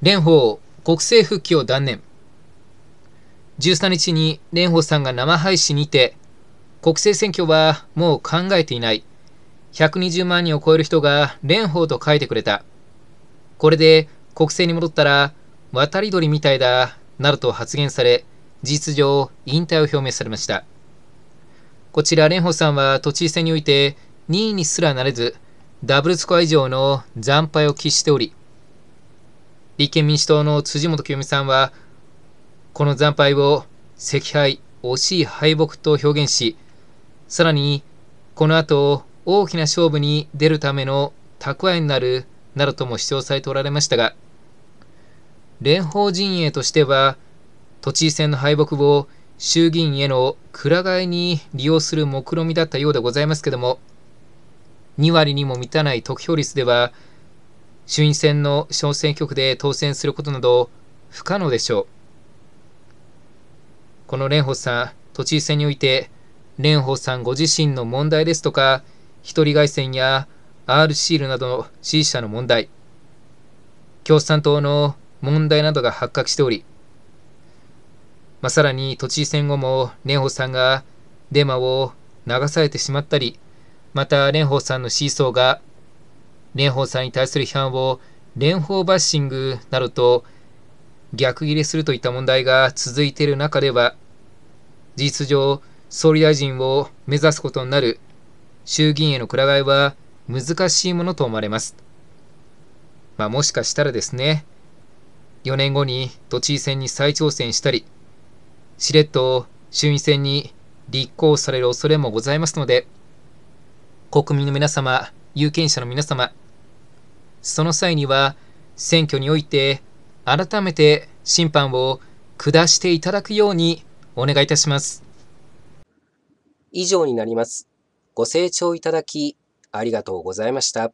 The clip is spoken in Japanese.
蓮舫国政復帰を断念13日に蓮舫さんが生配信にて国政選挙はもう考えていない120万人を超える人が蓮舫と書いてくれたこれで国政に戻ったら渡り鳥みたいだなどと発言され事実上引退を表明されましたこちら蓮舫さんは都知事選において2位にすらなれずダブルスコア以上の惨敗を喫しており立憲民主党の辻元清美さんは、この惨敗を惜敗、惜しい敗北と表現し、さらに、この後、大きな勝負に出るための蓄えになる、などとも主張されておられましたが、連邦陣営としては、都知事選の敗北を衆議院へのくら替えに利用する目論みだったようでございますけども、2割にも満たない得票率では、衆院選の小選挙区で当選することなど不可能でしょう。この蓮舫さん、都知事選において、蓮舫さんご自身の問題ですとか、一人外選や R シールなどの支持者の問題、共産党の問題などが発覚しており、まあ、さらに都知事選後も蓮舫さんがデマを流されてしまったり、また蓮舫さんの支持層が蓮舫さんに対する批判を蓮舫バッシングなどと逆ギレするといった問題が続いている中では、事実上、総理大臣を目指すことになる衆議院へのくら替えは難しいものと思われます。まあ、もしかしたらですね、4年後に都知事選に再挑戦したり、しれっと衆院選に立候補される恐れもございますので、国民の皆様、有権者の皆様、その際には選挙において改めて審判を下していただくようにお願いいたします。以上になります。ご清聴いただきありがとうございました。